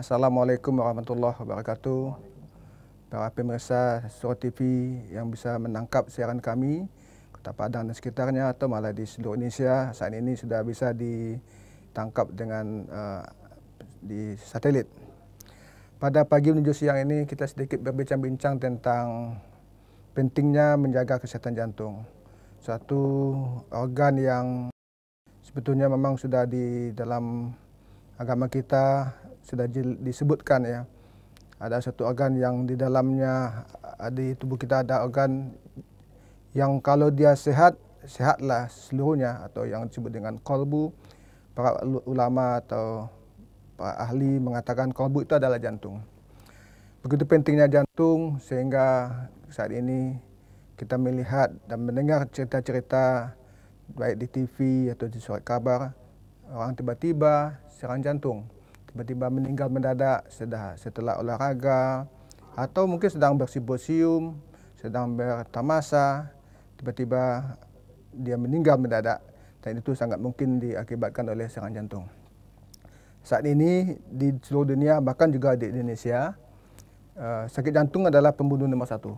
Assalamualaikum warahmatullahi wabarakatuh. Para pemirsa Suro TV yang bisa menangkap siaran kami, Kota Padang dan sekitarnya atau malah di seluruh Indonesia, saat ini sudah bisa ditangkap dengan uh, di satelit. Pada pagi menuju siang ini kita sedikit berbincang-bincang tentang pentingnya menjaga kesehatan jantung. Satu organ yang sebetulnya memang sudah di dalam agama kita sudah disebutkan ya ada satu organ yang di dalamnya eh, di tubuh kita ada organ yang kalau dia sehat sehatlah seluruhnya atau yang disebut dengan kolbu para ulama atau para ahli mengatakan kolbu itu adalah jantung begitu pentingnya jantung sehingga saat ini kita melihat dan mendengar cerita-cerita baik di TV atau di surat kabar orang tiba-tiba serang jantung tiba-tiba meninggal mendadak setelah, setelah olahraga atau mungkin sedang bersimbosium, sedang bertamasa, tiba-tiba dia meninggal mendadak dan itu sangat mungkin diakibatkan oleh serangan jantung. Saat ini di seluruh dunia bahkan juga di Indonesia eh, sakit jantung adalah pembunuh nomor satu.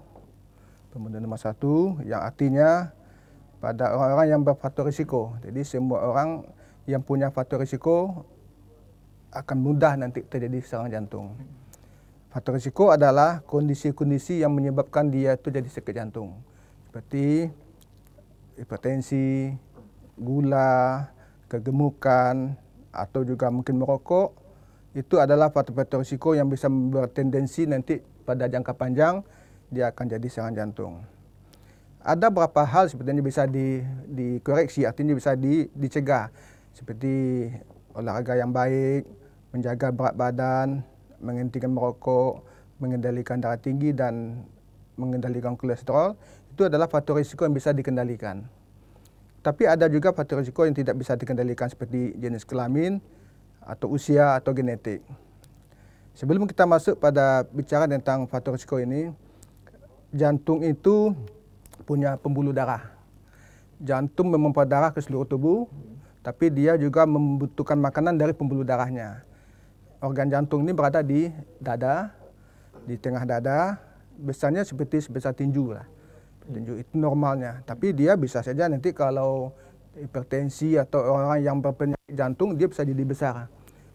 Pembunuh nomor satu yang artinya pada orang-orang yang berfaktor risiko. Jadi semua orang yang punya faktor risiko akan mudah nanti terjadi serangan jantung. Faktor risiko adalah kondisi-kondisi yang menyebabkan dia itu jadi sakit jantung. Seperti hipertensi, gula, kegemukan, atau juga mungkin merokok. Itu adalah faktor-faktor risiko yang bisa bertendensi nanti pada jangka panjang dia akan jadi serangan jantung. Ada beberapa hal sebetulnya bisa di, dikoreksi, artinya bisa di, dicegah. Seperti olahraga yang baik, menjaga berat badan, menghentikan merokok, mengendalikan darah tinggi dan mengendalikan kolesterol itu adalah faktor risiko yang bisa dikendalikan. Tapi ada juga faktor risiko yang tidak bisa dikendalikan seperti jenis kelamin atau usia atau genetik. Sebelum kita masuk pada bicara tentang faktor risiko ini, jantung itu punya pembuluh darah. Jantung memompa darah ke seluruh tubuh, tapi dia juga membutuhkan makanan dari pembuluh darahnya organ jantung ini berada di dada, di tengah dada, besarnya seperti sebesar tinju lah. Tinju itu normalnya. Tapi dia bisa saja nanti kalau hipertensi atau orang yang berpenyakit jantung dia bisa jadi besar.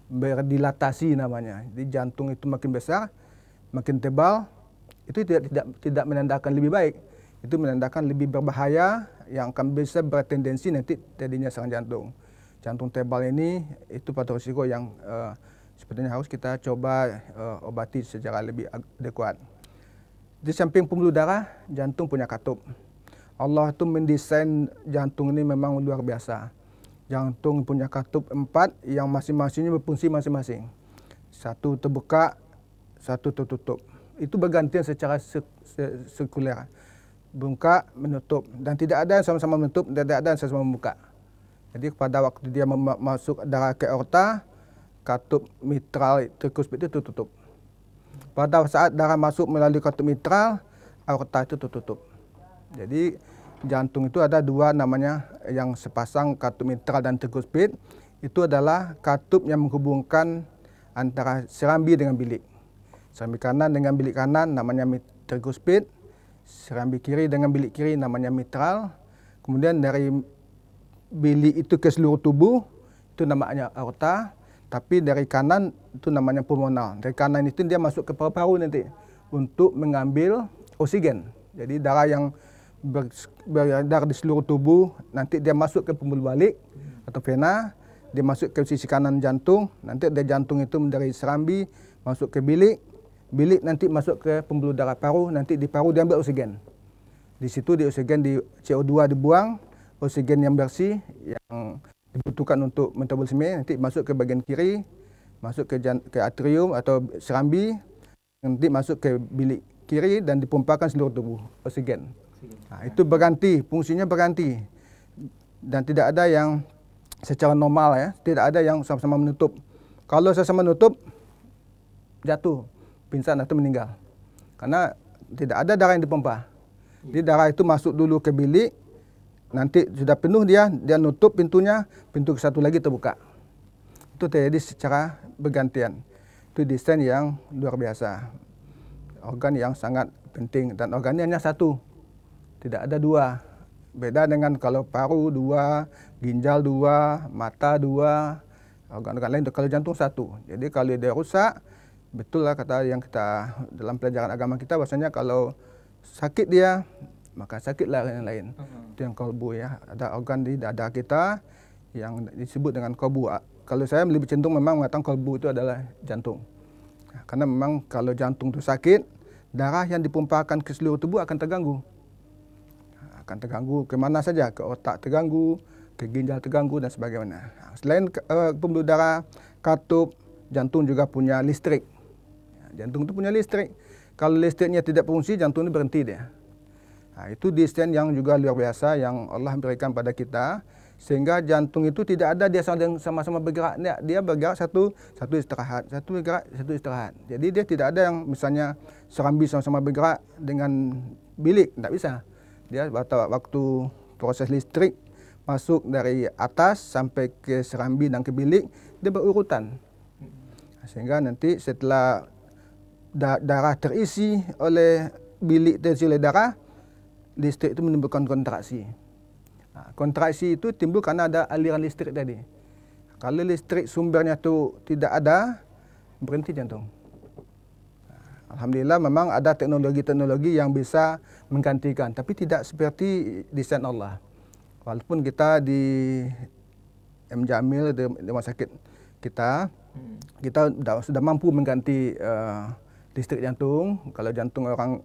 Berdilatasi namanya. Jadi jantung itu makin besar, makin tebal, itu tidak tidak tidak menandakan lebih baik. Itu menandakan lebih berbahaya yang akan bisa bertendensi nanti terjadinya serangan jantung. Jantung tebal ini itu faktor risiko yang uh, sepertinya harus kita coba uh, obati secara lebih adekuat. Di samping pembuluh darah, jantung punya katup. Allah itu mendesain jantung ini memang luar biasa. Jantung punya katup empat yang masing-masingnya berfungsi masing-masing. Satu terbuka, satu tertutup. Itu bergantian secara sekuler, Buka, menutup. Dan tidak ada yang sama-sama menutup, tidak ada yang sama-sama membuka. Jadi pada waktu dia masuk darah ke aorta, katup mitral tikus itu tertutup. Pada saat darah masuk melalui katup mitral, aorta itu tertutup. Jadi jantung itu ada dua namanya yang sepasang katup mitral dan tikus Itu adalah katup yang menghubungkan antara serambi dengan bilik. Serambi kanan dengan bilik kanan namanya tikus Serambi kiri dengan bilik kiri namanya mitral. Kemudian dari bilik itu ke seluruh tubuh itu namanya aorta tapi dari kanan itu namanya pulmonal. Dari kanan itu dia masuk ke paru-paru nanti untuk mengambil oksigen. Jadi darah yang ber, beredar di seluruh tubuh nanti dia masuk ke pembuluh balik atau vena, dia masuk ke sisi kanan jantung, nanti dari jantung itu dari serambi masuk ke bilik, bilik nanti masuk ke pembuluh darah paru, nanti di paru diambil oksigen. Di situ di oksigen di CO2 dibuang, oksigen yang bersih yang dibutuhkan untuk metabolisme nanti masuk ke bagian kiri, masuk ke ke atrium atau serambi, nanti masuk ke bilik kiri dan dipompakan seluruh tubuh oksigen. Nah, itu berganti, fungsinya berganti. Dan tidak ada yang secara normal ya, tidak ada yang sama-sama menutup. Kalau sama-sama menutup jatuh, pingsan atau meninggal. Karena tidak ada darah yang dipompa. Jadi darah itu masuk dulu ke bilik, nanti sudah penuh dia dia nutup pintunya pintu satu lagi terbuka itu terjadi secara bergantian itu desain yang luar biasa organ yang sangat penting dan organnya hanya satu tidak ada dua beda dengan kalau paru dua ginjal dua mata dua organ-organ lain kalau jantung satu jadi kalau dia rusak betul lah kata yang kita dalam pelajaran agama kita bahasanya kalau sakit dia maka sakitlah yang lain. Hmm. Itu yang kolbu ya. Ada organ di dada kita yang disebut dengan kolbu. Kalau saya lebih cenderung memang mengatakan kolbu itu adalah jantung. Nah, karena memang kalau jantung itu sakit, darah yang dipompakan ke seluruh tubuh akan terganggu. Nah, akan terganggu kemana saja, ke otak terganggu, ke ginjal terganggu dan sebagainya. Nah, selain uh, pembuluh darah katup, jantung juga punya listrik. Jantung itu punya listrik. Kalau listriknya tidak fungsi, jantung ini berhenti dia. Nah, itu desain yang juga luar biasa yang Allah berikan pada kita sehingga jantung itu tidak ada dia sama-sama bergerak dia bergerak satu satu istirahat satu bergerak satu istirahat jadi dia tidak ada yang misalnya serambi sama-sama bergerak dengan bilik tidak bisa dia waktu proses listrik masuk dari atas sampai ke serambi dan ke bilik dia berurutan sehingga nanti setelah darah terisi oleh bilik terisi oleh darah listrik itu menimbulkan kontraksi. Ha, kontraksi itu timbul karena ada aliran listrik tadi. Kalau listrik sumbernya itu tidak ada, berhenti jantung. Ha, Alhamdulillah memang ada teknologi-teknologi yang bisa menggantikan. Tapi tidak seperti desain Allah. Walaupun kita di M. Jamil, di rumah sakit kita, hmm. kita sudah mampu mengganti uh, listrik jantung. Kalau jantung orang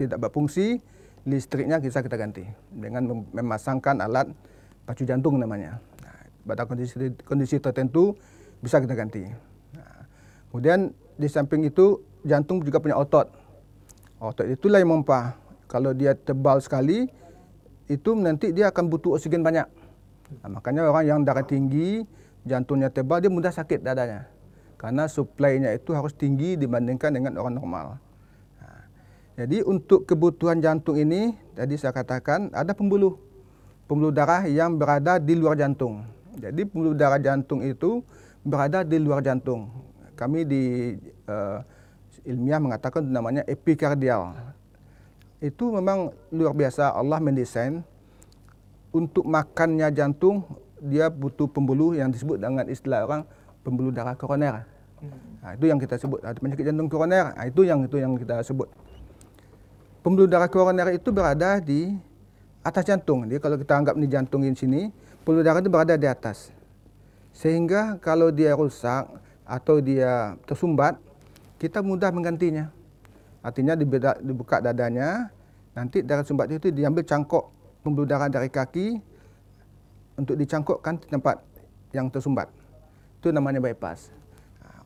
tidak berfungsi, listriknya bisa kita ganti dengan memasangkan alat pacu jantung namanya. Nah, pada kondisi kondisi tertentu bisa kita ganti. Nah, kemudian di samping itu jantung juga punya otot. Otot itulah yang mempah. Kalau dia tebal sekali itu nanti dia akan butuh oksigen banyak. Nah, makanya orang yang darah tinggi, jantungnya tebal dia mudah sakit dadanya. Karena suplainya itu harus tinggi dibandingkan dengan orang normal. Jadi untuk kebutuhan jantung ini tadi saya katakan ada pembuluh pembuluh darah yang berada di luar jantung. Jadi pembuluh darah jantung itu berada di luar jantung. Kami di uh, ilmiah mengatakan namanya epikardial. Itu memang luar biasa Allah mendesain untuk makannya jantung dia butuh pembuluh yang disebut dengan istilah orang pembuluh darah koroner. Hmm. Nah, itu yang kita sebut penyakit jantung koroner. Nah, itu yang itu yang kita sebut pembuluh darah koroner itu berada di atas jantung. Jadi kalau kita anggap ini jantung di sini, pembuluh darah itu berada di atas. Sehingga kalau dia rusak atau dia tersumbat, kita mudah menggantinya. Artinya dibeda, dibuka dadanya, nanti darah sumbat itu diambil cangkok pembuluh darah dari kaki untuk dicangkokkan di tempat yang tersumbat. Itu namanya bypass.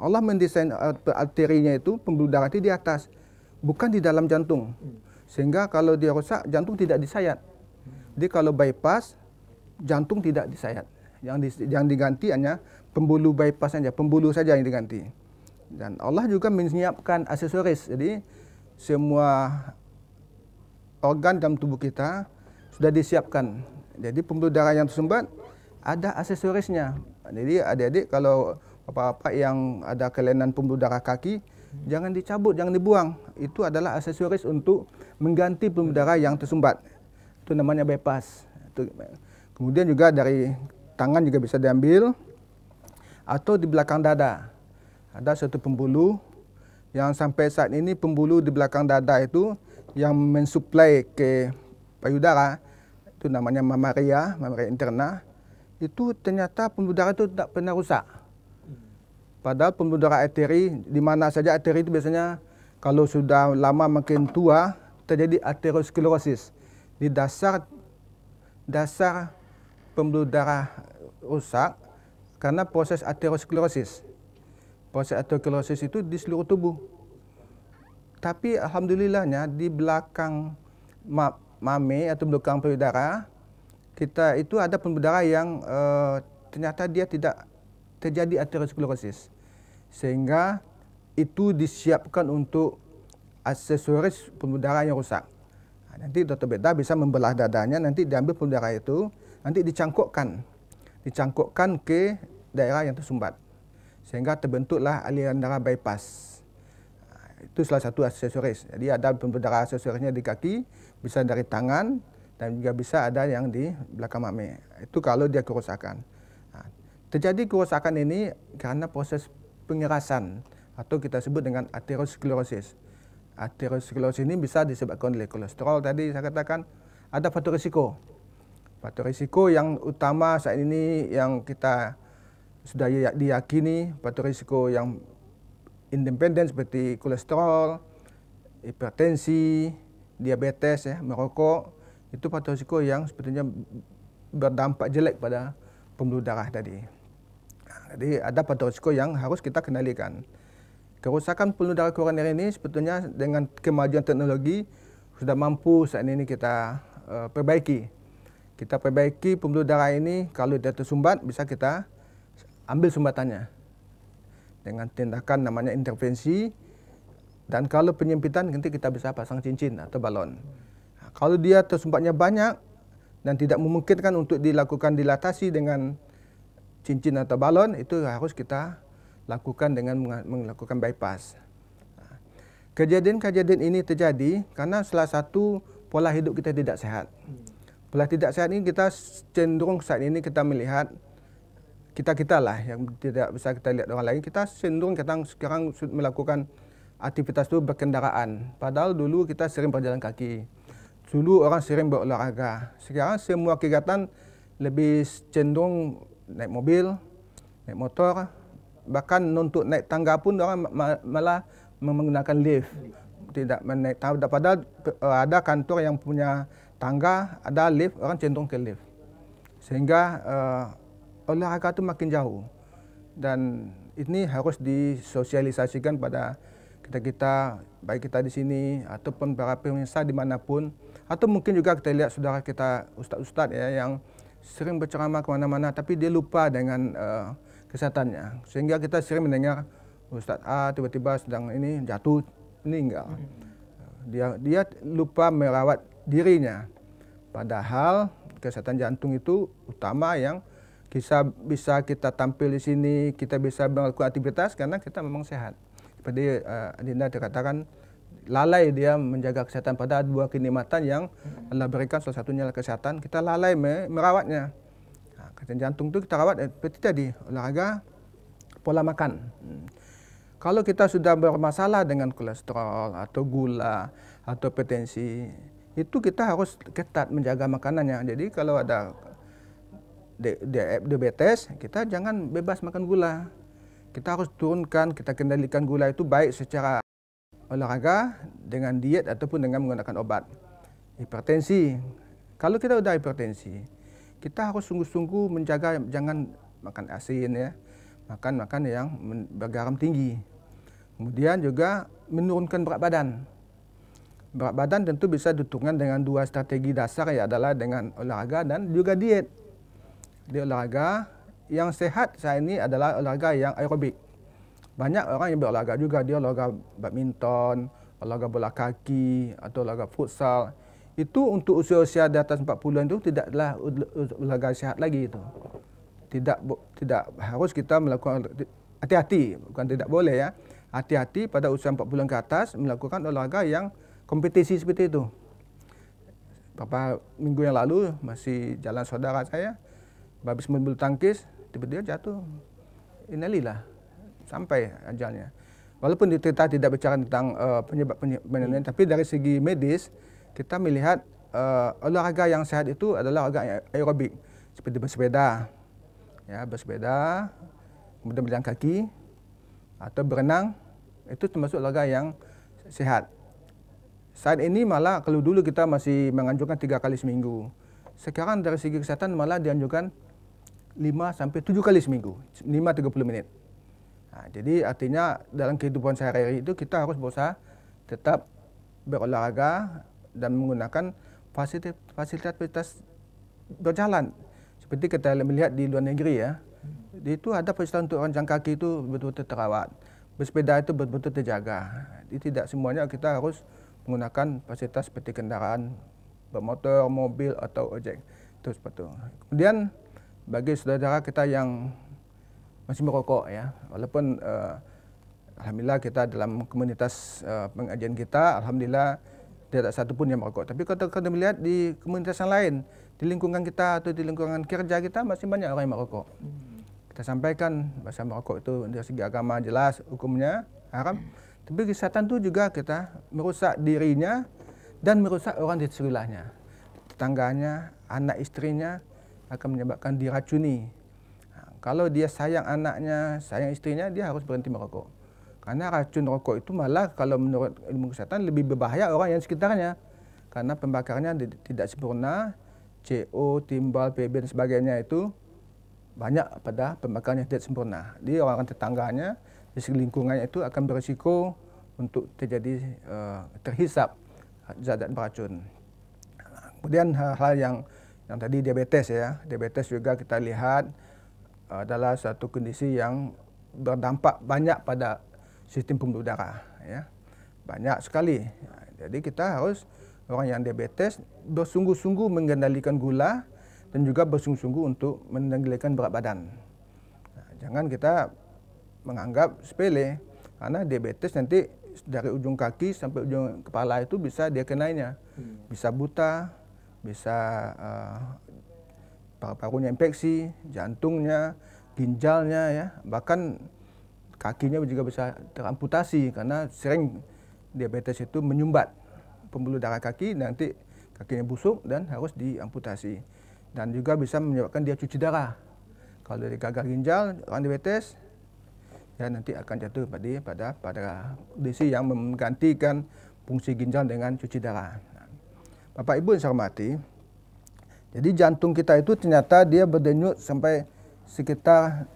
Allah mendesain eh, arterinya itu pembuluh darah itu di atas, bukan di dalam jantung. Hmm. Sehingga kalau dia rusak, jantung tidak disayat. Jadi kalau bypass, jantung tidak disayat. Yang, di, yang diganti hanya pembuluh bypass saja, pembuluh saja yang diganti. Dan Allah juga menyiapkan aksesoris. Jadi semua organ dalam tubuh kita sudah disiapkan. Jadi pembuluh darah yang tersumbat ada aksesorisnya. Jadi adik-adik kalau apa-apa yang ada kelainan pembuluh darah kaki, jangan dicabut, jangan dibuang. Itu adalah aksesoris untuk mengganti pembuluh darah yang tersumbat. Itu namanya bypass. Kemudian juga dari tangan juga bisa diambil atau di belakang dada. Ada satu pembuluh yang sampai saat ini pembuluh di belakang dada itu yang mensuplai ke payudara itu namanya mamaria, mamaria interna itu ternyata pembuluh darah itu tidak pernah rusak. Padahal pembuluh darah arteri di mana saja arteri itu biasanya kalau sudah lama makin tua terjadi aterosklerosis di dasar dasar pembuluh darah rusak karena proses aterosklerosis. Proses aterosklerosis itu di seluruh tubuh. Tapi alhamdulillahnya di belakang mami mame atau belakang pembuluh darah kita itu ada pembuluh darah yang e, ternyata dia tidak terjadi aterosklerosis. Sehingga itu disiapkan untuk aksesoris pembuluh darah yang rusak. Nah, nanti dokter beda bisa membelah dadanya, nanti diambil pembuluh darah itu, nanti dicangkokkan. Dicangkokkan ke daerah yang tersumbat. Sehingga terbentuklah aliran darah bypass. Nah, itu salah satu aksesoris. Jadi ada pembuluh darah aksesorisnya di kaki, bisa dari tangan, dan juga bisa ada yang di belakang mame. Itu kalau dia kerusakan. Nah, terjadi kerusakan ini karena proses pengerasan atau kita sebut dengan aterosklerosis. Aterosklerosis ini bisa disebabkan oleh kolesterol tadi saya katakan ada faktor risiko. Faktor risiko yang utama saat ini yang kita sudah ya-, diyakini faktor risiko yang independen seperti kolesterol, hipertensi, diabetes ya, merokok itu faktor risiko yang sebetulnya berdampak jelek pada pembuluh darah tadi. Jadi ada faktor risiko yang harus kita kendalikan. Kerusakan pembuluh darah koroner ini sebetulnya dengan kemajuan teknologi sudah mampu saat ini kita uh, perbaiki. Kita perbaiki pembuluh darah ini kalau dia tersumbat bisa kita ambil sumbatannya dengan tindakan namanya intervensi dan kalau penyempitan nanti kita bisa pasang cincin atau balon. Nah, kalau dia tersumbatnya banyak dan tidak memungkinkan untuk dilakukan dilatasi dengan cincin atau balon itu harus kita lakukan dengan melakukan bypass. Nah, kejadian-kejadian ini terjadi karena salah satu pola hidup kita tidak sehat. Pola tidak sehat ini kita cenderung saat ini kita melihat kita-kita lah yang tidak bisa kita lihat orang lain, kita cenderung kita sekarang melakukan aktivitas itu berkendaraan. Padahal dulu kita sering berjalan kaki. Dulu orang sering berolahraga. Sekarang semua kegiatan lebih cenderung naik mobil, naik motor, bahkan untuk naik tangga pun orang malah menggunakan lift tidak naik tangga padahal eh, ada kantor yang punya tangga ada lift orang cenderung ke lift sehingga uh, olahraga itu makin jauh dan ini harus disosialisasikan pada kita kita baik kita di sini ataupun para pemirsa dimanapun atau mungkin juga kita lihat saudara kita ustadz-ustadz ya yang sering berceramah kemana-mana tapi dia lupa dengan uh, kesehatannya. Sehingga kita sering mendengar oh, Ustadz A tiba-tiba sedang ini jatuh meninggal. Hmm. Dia dia lupa merawat dirinya. Padahal kesehatan jantung itu utama yang bisa bisa kita tampil di sini, kita bisa melakukan aktivitas karena kita memang sehat. Seperti uh, eh, Dinda dikatakan lalai dia menjaga kesehatan pada dua kenikmatan yang hmm. Allah berikan salah satunya kesehatan, kita lalai merawatnya. Kesehatan jantung itu kita rawat eh, seperti tadi, olahraga, pola makan. Hmm. Kalau kita sudah bermasalah dengan kolesterol atau gula atau hipertensi, itu kita harus ketat menjaga makanannya. Jadi kalau ada diabetes, kita jangan bebas makan gula. Kita harus turunkan, kita kendalikan gula itu baik secara olahraga, dengan diet ataupun dengan menggunakan obat. Hipertensi. Kalau kita sudah hipertensi, kita harus sungguh-sungguh menjaga jangan makan asin ya, makan makan yang bergaram tinggi. Kemudian juga menurunkan berat badan. Berat badan tentu bisa dukungan dengan dua strategi dasar ya adalah dengan olahraga dan juga diet. Di olahraga yang sehat saya ini adalah olahraga yang aerobik. Banyak orang yang berolahraga juga dia olahraga badminton, olahraga bola kaki atau olahraga futsal itu untuk usia-usia di atas 40-an itu tidaklah olahraga sehat lagi itu. Tidak tidak harus kita melakukan hati-hati, bukan tidak boleh ya. Hati-hati pada usia 40-an ke atas melakukan olahraga yang kompetisi seperti itu. Beberapa minggu yang lalu masih jalan saudara saya habis main bulu tangkis tiba-tiba jatuh. inilah sampai ajalnya. Walaupun kita tidak bicara tentang eh, penyebab penyebabnya, tapi dari segi medis kita melihat uh, olahraga yang sehat itu adalah olahraga aerobik seperti bersepeda, ya bersepeda, kemudian berjalan kaki atau berenang itu termasuk olahraga yang sehat. Saat ini malah kalau dulu kita masih menganjurkan tiga kali seminggu. Sekarang dari segi kesehatan malah dianjurkan 5 sampai 7 kali seminggu, 5 30 menit. Nah, jadi artinya dalam kehidupan sehari-hari itu kita harus berusaha tetap berolahraga dan menggunakan fasilitas fasilitas berjalan seperti kita melihat di luar negeri ya di itu ada fasilitas untuk orang kaki itu betul-betul terawat bersepeda itu betul-betul terjaga jadi tidak semuanya kita harus menggunakan fasilitas seperti kendaraan bermotor mobil atau ojek itu seperti itu kemudian bagi saudara-saudara kita yang masih merokok ya walaupun uh, alhamdulillah kita dalam komunitas uh, pengajian kita alhamdulillah tidak satu pun yang merokok. Tapi kalau kita melihat di komunitas yang lain, di lingkungan kita atau di lingkungan kerja kita masih banyak orang yang merokok. Kita sampaikan bahasa merokok itu dari segi agama jelas hukumnya haram. Tapi kesehatan itu juga kita merusak dirinya dan merusak orang di sebelahnya Tetangganya, anak istrinya akan menyebabkan diracuni. Nah, kalau dia sayang anaknya, sayang istrinya, dia harus berhenti merokok. Karena racun rokok itu malah kalau menurut ilmu kesehatan lebih berbahaya orang yang sekitarnya. Karena pembakarannya tidak sempurna, CO, timbal, PB dan sebagainya itu banyak pada pembakarannya tidak sempurna. Jadi orang-orang tetangganya, di lingkungannya itu akan berisiko untuk terjadi uh, terhisap zat dan racun. Kemudian hal-hal yang yang tadi diabetes ya, diabetes juga kita lihat eh, adalah satu kondisi yang berdampak banyak pada sistem pembuluh darah ya banyak sekali jadi kita harus orang yang diabetes bersungguh-sungguh mengendalikan gula dan juga bersungguh-sungguh untuk mengendalikan berat badan nah, jangan kita menganggap sepele karena diabetes nanti dari ujung kaki sampai ujung kepala itu bisa dia kenainya hmm. bisa buta bisa uh, paru-parunya infeksi jantungnya ginjalnya ya bahkan kakinya juga bisa teramputasi karena sering diabetes itu menyumbat pembuluh darah kaki nanti kakinya busuk dan harus diamputasi dan juga bisa menyebabkan dia cuci darah kalau dari gagal ginjal orang diabetes ya nanti akan jatuh pada pada pada kondisi yang menggantikan fungsi ginjal dengan cuci darah Bapak Ibu yang saya hormati jadi jantung kita itu ternyata dia berdenyut sampai sekitar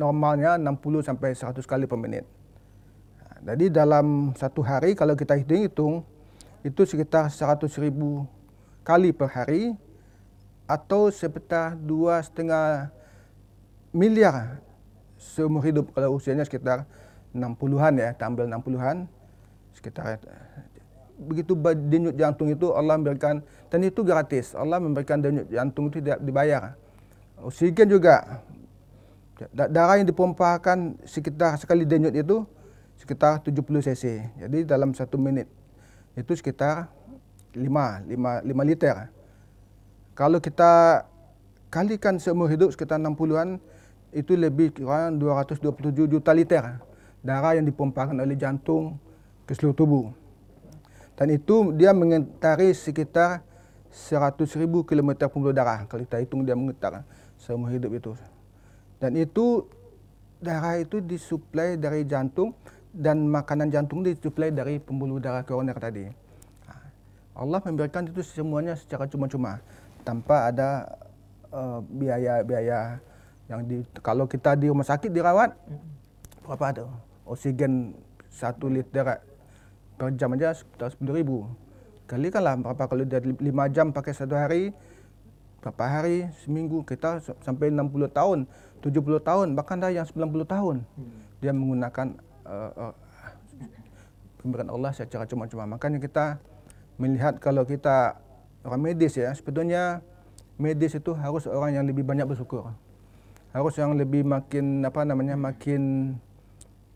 normalnya 60 sampai 100 kali per menit. Nah, jadi dalam satu hari kalau kita hitung-hitung itu sekitar 100 ribu kali per hari atau sekitar dua setengah miliar seumur hidup kalau usianya sekitar 60-an ya, tampil 60-an sekitar eh, begitu denyut jantung itu Allah memberikan dan itu gratis. Allah memberikan denyut jantung itu tidak dibayar. Oksigen juga Da darah yang dipompakan sekitar sekali denyut itu sekitar 70 cc. Jadi dalam satu minit itu sekitar 5, 5, 5 liter. Kalau kita kalikan seumur hidup sekitar 60-an, itu lebih kurang 227 juta liter darah yang dipompakan oleh jantung ke seluruh tubuh. Dan itu dia mengitari sekitar 100 ribu kilometer pembuluh darah. Kalau kita hitung dia mengitar seumur hidup itu. Dan itu darah itu disuplai dari jantung dan makanan jantung disuplai dari pembuluh darah koroner tadi. Nah, Allah memberikan itu semuanya secara cuma-cuma tanpa ada biaya-biaya eh, uh, yang di kalau kita di rumah sakit dirawat berapa ada oksigen satu liter per jam aja sekitar sepuluh ribu kalikanlah berapa kalau dia lima jam pakai satu hari berapa hari seminggu kita sampai 60 tahun 70 tahun, bahkan ada yang 90 tahun. Hmm. Dia menggunakan uh, uh, pemberian Allah secara cuma-cuma. Makanya kita melihat kalau kita orang medis ya, sebetulnya medis itu harus orang yang lebih banyak bersyukur. Harus yang lebih makin apa namanya makin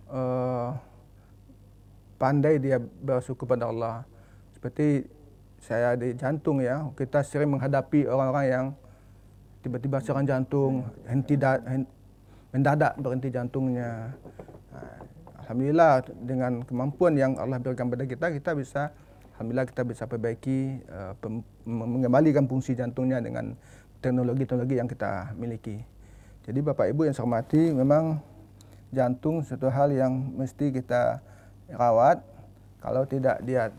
uh, pandai dia bersyukur pada Allah. Seperti saya di jantung ya, kita sering menghadapi orang-orang yang tiba-tiba serangan jantung, henti da, mendadak berhenti jantungnya. Nah, Alhamdulillah dengan kemampuan yang Allah berikan pada kita, kita bisa Alhamdulillah kita bisa perbaiki, eh, mengembalikan fungsi jantungnya dengan teknologi-teknologi yang kita miliki. Jadi Bapak Ibu yang saya hormati, memang jantung satu hal yang mesti kita rawat. Kalau tidak dia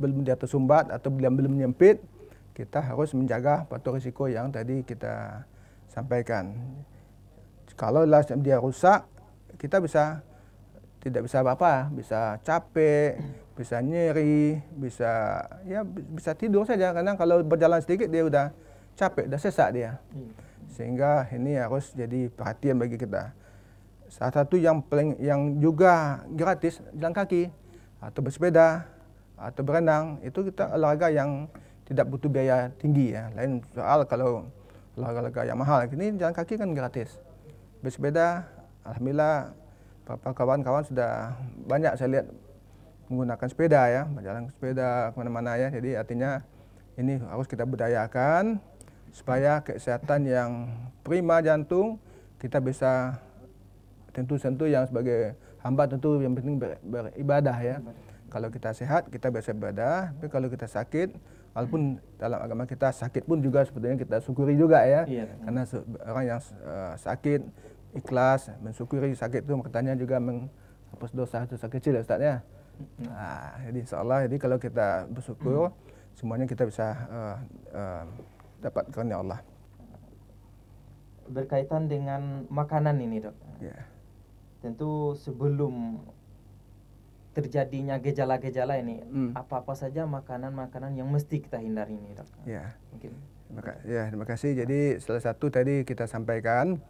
belum dia tersumbat atau belum belum kita harus menjaga faktor risiko yang tadi kita sampaikan. Kalau dia rusak, kita bisa tidak bisa apa-apa, bisa capek, bisa nyeri, bisa ya bisa tidur saja karena kalau berjalan sedikit dia udah capek, udah sesak dia. Hmm. Sehingga ini harus jadi perhatian bagi kita. Salah satu yang paling yang juga gratis jalan kaki atau bersepeda atau berenang itu kita olahraga yang tidak butuh biaya tinggi ya. Lain soal kalau olahraga yang mahal. Ini jalan kaki kan gratis. Bersepeda, alhamdulillah beberapa kawan-kawan sudah banyak saya lihat menggunakan sepeda ya, berjalan sepeda kemana-mana ya. Jadi artinya ini harus kita budayakan supaya kesehatan yang prima jantung kita bisa tentu tentu yang sebagai hamba tentu yang penting beribadah ya. Kalau kita sehat kita bisa beribadah, tapi kalau kita sakit walaupun dalam agama kita sakit pun juga sebetulnya kita syukuri juga ya iya. karena orang yang uh, sakit ikhlas mensyukuri sakit itu makanya juga menghapus dosa dosa kecil ya Ustaz ya nah, jadi Allah, jadi kalau kita bersyukur hmm. semuanya kita bisa uh, uh, dapatkan ya Allah berkaitan dengan makanan ini dok yeah. tentu sebelum terjadinya gejala-gejala ini apa hmm. apa-apa saja makanan-makanan yang mesti kita hindari ini dok ya mungkin Maka, ya terima kasih jadi salah satu tadi kita sampaikan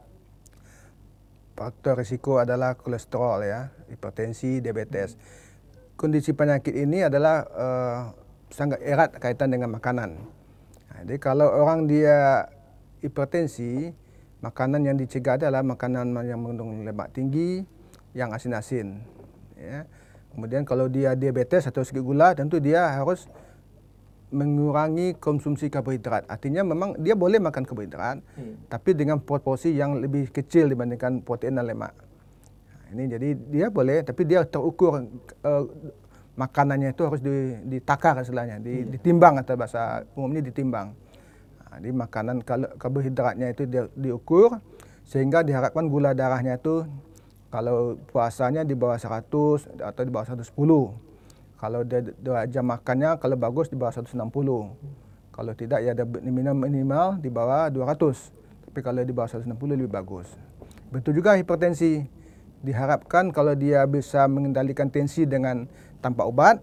faktor risiko adalah kolesterol ya hipertensi diabetes hmm. kondisi penyakit ini adalah uh, sangat erat kaitan dengan makanan nah, jadi kalau orang dia hipertensi makanan yang dicegah adalah makanan yang mengandung lemak tinggi yang asin-asin ya Kemudian kalau dia diabetes atau sakit gula tentu dia harus mengurangi konsumsi karbohidrat. Artinya memang dia boleh makan karbohidrat, hmm. tapi dengan proporsi yang lebih kecil dibandingkan protein dan lemak. Nah, ini jadi dia boleh, tapi dia terukur uh, makanannya itu harus ditakar istilahnya, hmm. ditimbang atau bahasa umumnya ditimbang. Nah, jadi makanan kalau karbohidratnya itu dia diukur sehingga diharapkan gula darahnya itu kalau puasanya di bawah 100 atau di bawah 110. Kalau dia dua jam makannya kalau bagus di bawah 160. Kalau tidak ya ada minimal minimal di bawah 200. Tapi kalau di bawah 160 lebih bagus. Betul juga hipertensi. Diharapkan kalau dia bisa mengendalikan tensi dengan tanpa obat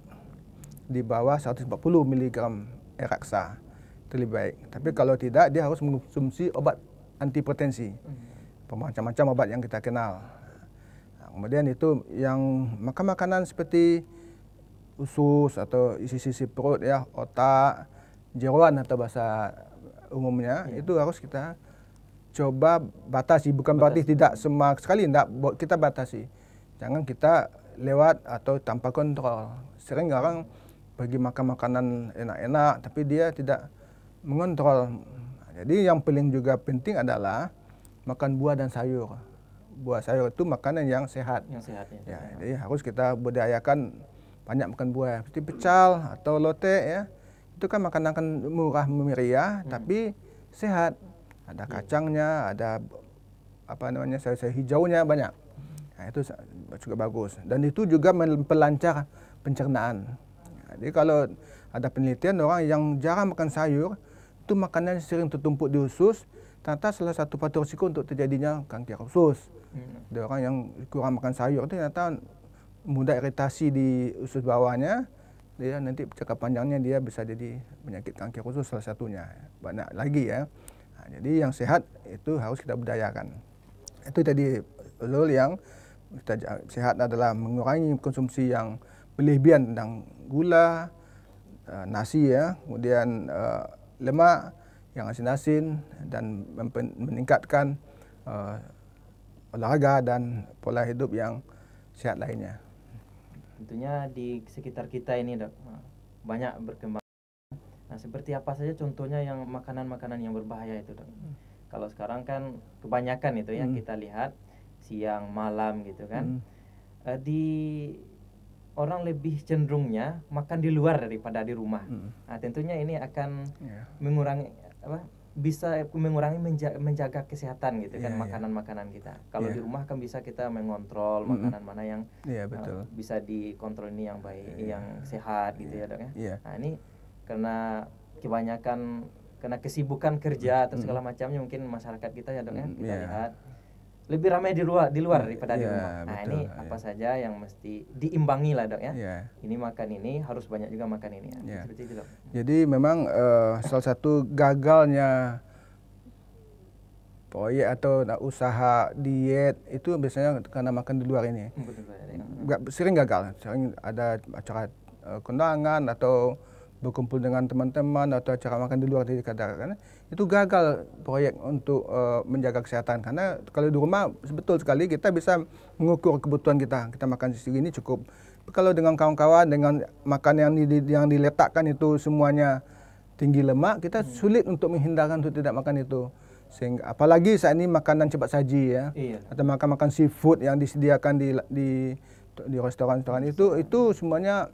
di bawah 140 mg eraksa itu lebih baik. Tapi kalau tidak dia harus mengkonsumsi obat anti hipertensi, hmm. Macam-macam obat yang kita kenal. Kemudian itu yang makan makanan seperti usus atau isi sisi perut ya, otak, jeroan atau bahasa umumnya ya. itu harus kita coba batasi bukan berarti tidak semua sekali tidak kita batasi jangan kita lewat atau tanpa kontrol sering orang bagi makan makanan enak-enak tapi dia tidak mengontrol jadi yang paling juga penting adalah makan buah dan sayur buah sayur itu makanan yang sehat. Yang sehat ya. ya sehat. jadi harus kita budayakan banyak makan buah seperti pecal atau lote ya. Itu kan makanan murah meriah hmm. tapi sehat. Ada iya. kacangnya, ada apa namanya sayur-sayur hijaunya banyak. Nah, itu juga bagus dan itu juga memperlancar pencernaan. Jadi kalau ada penelitian orang yang jarang makan sayur itu makanan sering tertumpuk di usus ternyata salah satu faktor risiko untuk terjadinya kanker usus. Hmm. Ada orang yang kurang makan sayur itu ternyata mudah iritasi di usus bawahnya, dia nanti jangka panjangnya dia bisa jadi penyakit kanker usus salah satunya. Banyak lagi ya. Nah, jadi yang sehat itu harus kita budayakan. Itu tadi ulul yang kita sehat adalah mengurangi konsumsi yang berlebihan tentang gula, nasi ya, kemudian lemak yang asin-asin dan meningkatkan olahraga dan pola hidup yang sehat lainnya. Tentunya di sekitar kita ini dok banyak berkembang. Nah seperti apa saja contohnya yang makanan-makanan yang berbahaya itu dok? Hmm. Kalau sekarang kan kebanyakan itu yang hmm. kita lihat siang malam gitu kan. Hmm. Uh, di orang lebih cenderungnya makan di luar daripada di rumah. Hmm. Nah, tentunya ini akan yeah. mengurangi apa bisa mengurangi menjaga, menjaga kesehatan gitu yeah, kan iya, iya. makanan-makanan yeah. kita. Kalau yeah. di rumah kan bisa kita mengontrol mm -hmm. makanan mana yang yeah, iya, betul. Uh, bisa dikontrol ini yang baik, yeah. yang sehat gitu yeah. ya dong ya. Yeah. Nah ini karena kebanyakan karena kesibukan kerja mm -hmm. atau segala macamnya mungkin masyarakat kita ya dong ya kita yeah. lihat lebih ramai di luar di luar iya, daripada yeah, di iya, rumah. Nah, betul, ini yeah. apa saja yang mesti diimbangi lah, Dok ya. Yeah. Ini makan ini harus banyak juga makan ini. Ya. Yeah. Seperti itu, gitu, Dok. Jadi memang uh, salah satu gagalnya proyek atau usaha diet itu biasanya karena makan di luar ini. Ya. Enggak sering gagal. Sering ada acara uh, kondangan atau berkumpul dengan teman-teman atau acara makan di luar tadi kadang itu gagal proyek untuk uh, menjaga kesehatan karena kalau di rumah betul sekali kita bisa mengukur kebutuhan kita kita makan segini cukup kalau dengan kawan-kawan dengan makan yang di, yang diletakkan itu semuanya tinggi lemak kita hmm. sulit untuk menghindarkan untuk tidak makan itu sehingga apalagi saat ini makanan cepat saji ya iya. atau makan makan seafood yang disediakan di di di restoran-restoran itu itu semuanya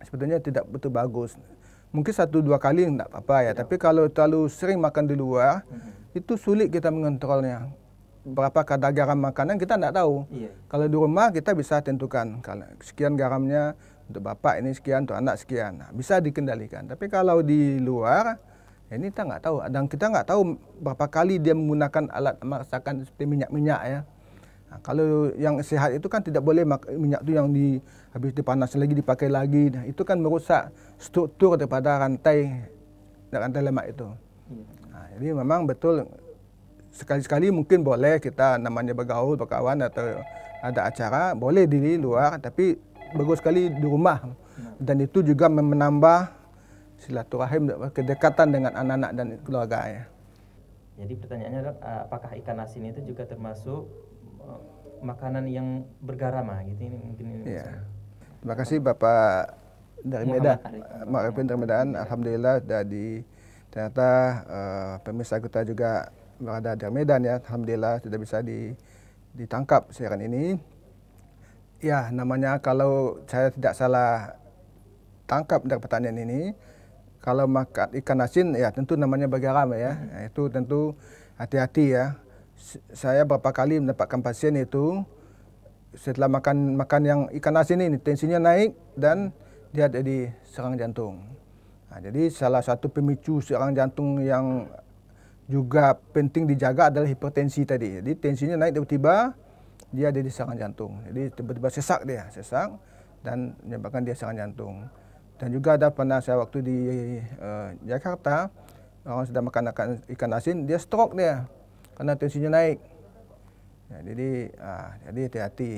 sebetulnya tidak betul bagus mungkin satu dua kali tidak apa-apa ya. Tidak. Tapi kalau terlalu sering makan di luar, hmm. itu sulit kita mengontrolnya. Berapa kadar garam makanan kita tidak tahu. Iya. Kalau di rumah kita bisa tentukan kalau sekian garamnya untuk bapak ini sekian, untuk anak sekian. Nah, bisa dikendalikan. Tapi kalau di luar, ya ini kita nggak tahu. Dan kita nggak tahu berapa kali dia menggunakan alat masakan seperti minyak-minyak ya. Nah, kalau yang sehat itu kan tidak boleh minyak itu yang di habis dipanas lagi dipakai lagi. Nah, itu kan merusak struktur daripada rantai rantai lemak itu. Iya. Nah, jadi memang betul sekali-sekali mungkin boleh kita namanya bergaul, berkawan atau ada acara boleh di luar tapi bagus sekali di rumah. Iya. Dan itu juga menambah silaturahim kedekatan dengan anak-anak dan keluarga ya. Jadi pertanyaannya apakah ikan asin itu juga termasuk makanan yang bergarama, gitu ini mungkin ini ya. Terima kasih Bapak dari Medan, Muhammad Arifin eh, dari Medan. Alhamdulillah dari ternyata uh, pemirsa kita juga berada di Medan ya. Alhamdulillah sudah bisa di, ditangkap siaran ini. Ya namanya kalau saya tidak salah tangkap dari pertanyaan ini, kalau makan ikan asin ya tentu namanya bergaram ya. -hmm. Itu tentu hati-hati ya saya beberapa kali mendapatkan pasien itu setelah makan makan yang ikan asin ini tensinya naik dan dia jadi serang jantung. Nah, jadi salah satu pemicu serang jantung yang juga penting dijaga adalah hipertensi tadi. Jadi tensinya naik tiba-tiba dia jadi serangan jantung. Jadi tiba-tiba sesak dia, sesak dan menyebabkan dia serangan jantung. Dan juga ada pernah saya waktu di uh, Jakarta orang sedang makan ikan asin dia stroke dia karena tensinya naik. Ya, jadi ah, jadi hati-hati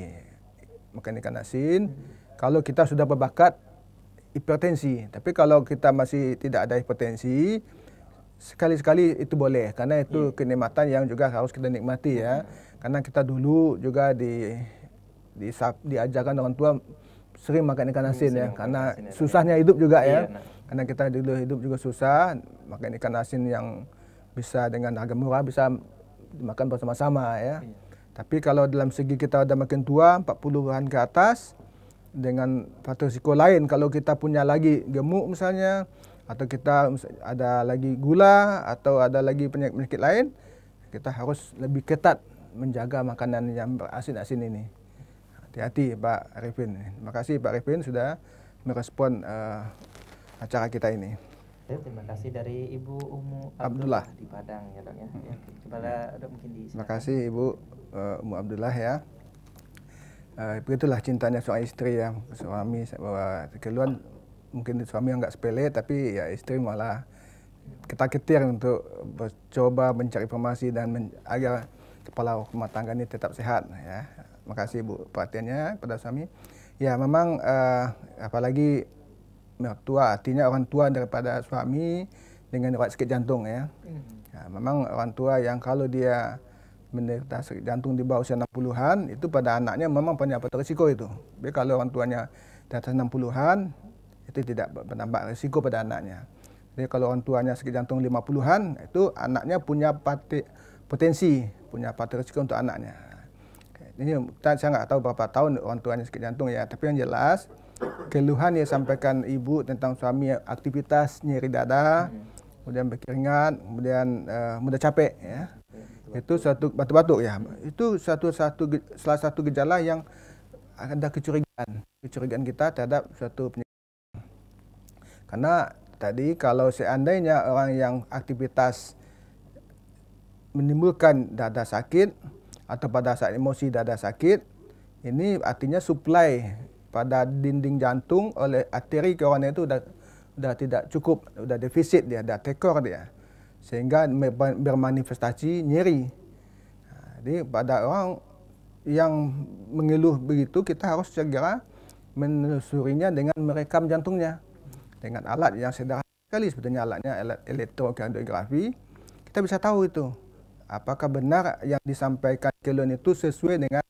ikan asin. Kalau kita sudah berbakat hipertensi, tapi kalau kita masih tidak ada hipertensi, sekali-sekali itu boleh karena itu hmm. kenikmatan yang juga harus kita nikmati ya. Hmm. Karena kita dulu juga di, di diajarkan orang tua sering makan ikan hmm, asin hmm, ya karena asin ya. susahnya ya. hidup juga ya. Iya, nah. Karena kita dulu hidup juga susah, makan ikan asin yang bisa dengan harga murah bisa dimakan bersama-sama ya. Iya. Tapi kalau dalam segi kita udah makin tua, 40-an ke atas, dengan faktor risiko lain, kalau kita punya lagi gemuk misalnya, atau kita ada lagi gula, atau ada lagi penyakit-penyakit lain, kita harus lebih ketat menjaga makanan yang berasin-asin ini. Hati-hati Pak Arifin. Terima kasih Pak Arifin sudah merespon uh, acara kita ini terima kasih dari Ibu Umu Abdullah di Padang ya dok ya. Hmm. ya kepada dok mungkin di. Terima kasih Ibu uh, Umu Abdullah ya. Uh, begitulah cintanya seorang istri ya suami bahwa keluhan mungkin suami yang nggak sepele tapi ya istri malah kita ketir untuk coba mencari informasi dan men agar kepala rumah tangga ini tetap sehat ya. Makasih Bu perhatiannya pada suami. Ya memang uh, apalagi mertua nah, artinya orang tua daripada suami dengan riwayat sakit jantung ya. Hmm. Nah, memang orang tua yang kalau dia menderita sakit jantung di bawah usia 60-an itu pada anaknya memang punya potensi risiko itu. Tapi kalau orang tuanya di atas 60-an itu tidak menambah risiko pada anaknya. Jadi kalau orang tuanya sakit jantung 50-an itu anaknya punya pati, potensi punya potensi risiko untuk anaknya. Ini saya nggak tahu berapa tahun orang tuanya sakit jantung ya, tapi yang jelas keluhan yang sampaikan ibu tentang suami aktivitas nyeri dada, hmm. kemudian berkeringat, kemudian uh, mudah capek ya. Batu-batu. Itu suatu batuk-batuk ya. Itu satu satu salah satu gejala yang ada kecurigaan, kecurigaan kita terhadap suatu penyakit. Karena tadi kalau seandainya orang yang aktivitas menimbulkan dada sakit atau pada saat emosi dada sakit, ini artinya supply pada dinding jantung oleh arteri korona itu sudah sudah tidak cukup, sudah defisit dia, sudah tekor dia. Sehingga bermanifestasi nyeri. jadi pada orang yang mengeluh begitu kita harus segera menelusurinya dengan merekam jantungnya dengan alat yang sederhana sekali sebetulnya alatnya alat elektrokardiografi kita bisa tahu itu apakah benar yang disampaikan Kelon itu sesuai dengan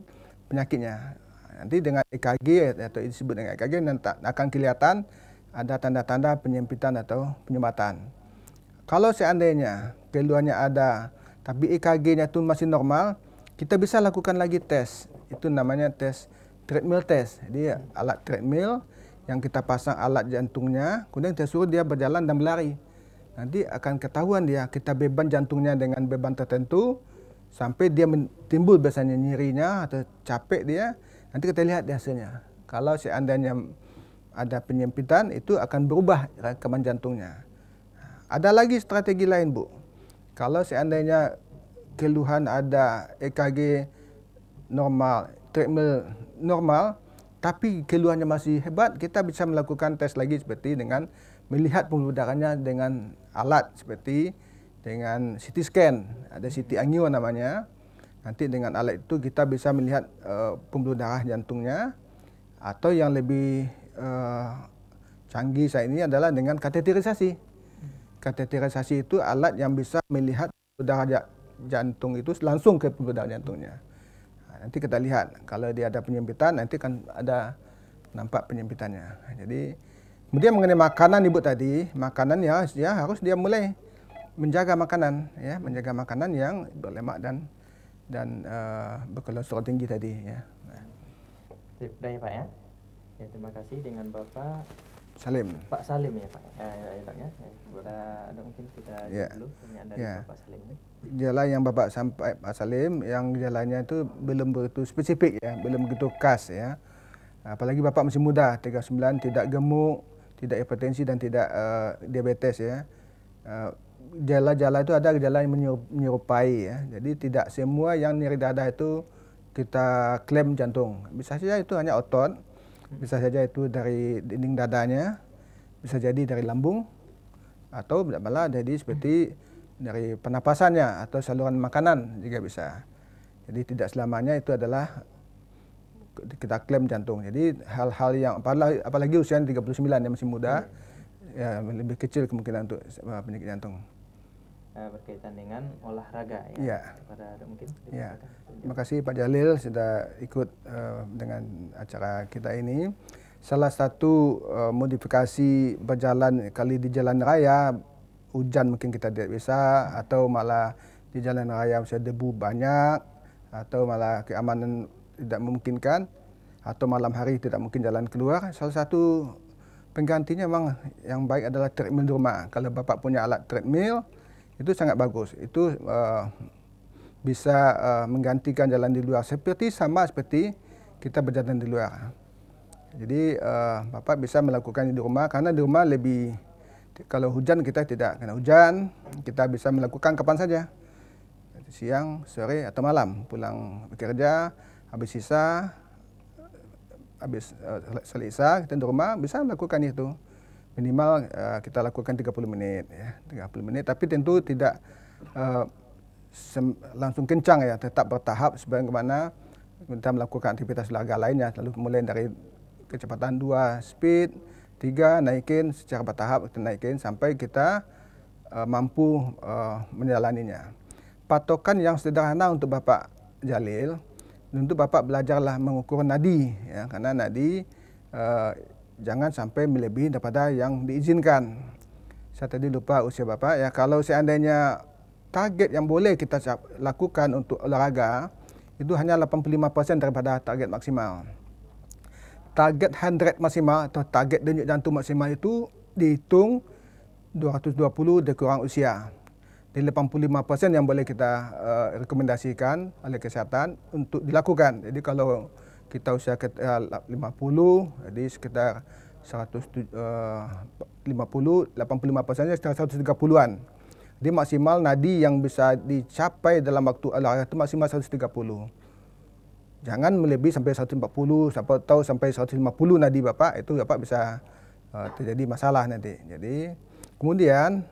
penyakitnya Nanti dengan EKG atau disebut dengan EKG akan kelihatan ada tanda-tanda penyempitan atau penyumbatan. Kalau seandainya keluarnya ada tapi EKG-nya itu masih normal, kita bisa lakukan lagi tes. Itu namanya tes treadmill test. Jadi alat treadmill yang kita pasang alat jantungnya, kemudian kita suruh dia berjalan dan berlari. Nanti akan ketahuan dia kita beban jantungnya dengan beban tertentu sampai dia timbul biasanya nyirinya atau capek dia Nanti kita lihat hasilnya. Kalau seandainya ada penyempitan, itu akan berubah rekaman jantungnya. Ada lagi strategi lain, Bu. Kalau seandainya keluhan ada EKG normal, treadmill normal, tapi keluhannya masih hebat, kita bisa melakukan tes lagi seperti dengan melihat pembuluh dengan alat seperti dengan CT scan, ada CT angio namanya. Nanti dengan alat itu kita bisa melihat uh, pembuluh darah jantungnya atau yang lebih uh, canggih saat ini adalah dengan kateterisasi. Kateterisasi itu alat yang bisa melihat pembuluh darah jantung itu langsung ke pembuluh darah jantungnya. Nah, nanti kita lihat kalau dia ada penyempitan nanti kan ada nampak penyempitannya. Nah, jadi kemudian mengenai makanan ibu tadi, makanan ya, ya harus dia mulai menjaga makanan ya, menjaga makanan yang berlemak dan dan uh, eh, berkolesterol tinggi tadi ya. Sudah ya Pak ya. Ya terima kasih dengan Bapak Salim. Pak Salim ya Pak. Ya, eh, ya, ya ya. kita, ada mungkin kita ya. dulu pertanyaan dari yeah. Bapak Salim. Gejala yang Bapak sampai Pak Salim yang gejalanya itu belum begitu spesifik ya, belum begitu khas ya. Apalagi Bapak masih muda, 39 tidak gemuk, tidak hipertensi dan tidak uh, diabetes ya. Uh, gejala-gejala itu ada gejala yang menyerupai ya. Jadi tidak semua yang nyeri dada itu kita klaim jantung. Bisa saja itu hanya otot, bisa saja itu dari dinding dadanya, bisa jadi dari lambung, atau malah jadi seperti dari penapasannya atau saluran makanan juga bisa. Jadi tidak selamanya itu adalah kita klaim jantung. Jadi hal-hal yang apalagi, apalagi usia 39 yang masih muda, ya lebih kecil kemungkinan untuk eh, penyakit jantung. Eh, berkaitan dengan olahraga ya. ya. mungkin. Ya. Terima kasih Pak Jalil sudah ikut uh, dengan acara kita ini. Salah satu uh, modifikasi berjalan kali di jalan raya hujan mungkin kita tidak bisa atau malah di jalan raya misalnya debu banyak atau malah keamanan tidak memungkinkan atau malam hari tidak mungkin jalan keluar salah satu penggantinya memang yang baik adalah treadmill di rumah kalau bapak punya alat treadmill itu sangat bagus. Itu uh, bisa uh, menggantikan jalan di luar seperti sama seperti kita berjalan di luar. Jadi uh, bapak bisa melakukan di rumah karena di rumah lebih kalau hujan kita tidak kena hujan, kita bisa melakukan kapan saja. Siang, sore atau malam pulang bekerja, habis sisa habis uh, selesai kita di rumah bisa melakukan itu minimal uh, kita lakukan 30 menit ya 30 menit tapi tentu tidak uh, langsung kencang ya tetap bertahap sebagaimana kita melakukan aktivitas olahraga lainnya lalu mulai dari kecepatan 2 speed 3 naikin secara bertahap kita naikin sampai kita uh, mampu uh, menjalaninya patokan yang sederhana untuk Bapak Jalil untuk Bapak belajarlah mengukur nadi ya karena nadi uh, jangan sampai melebihi daripada yang diizinkan. Saya tadi lupa usia bapa. ya. Kalau seandainya target yang boleh kita lakukan untuk olahraga itu hanya 85% daripada target maksimal. Target 100 maksimal atau target denyut jantung maksimal itu dihitung 220 dikurang usia. Jadi 85% yang boleh kita uh, rekomendasikan oleh kesihatan untuk dilakukan. Jadi kalau kita usia eh, uh, 50 jadi sekitar 150 85%nya eh, sekitar 130-an. Jadi maksimal nadi yang bisa dicapai dalam waktu alah itu maksimal 130. Jangan melebihi sampai 140, atau sampai 150 nadi Bapak itu Bapak bisa eh, terjadi masalah nanti. Jadi kemudian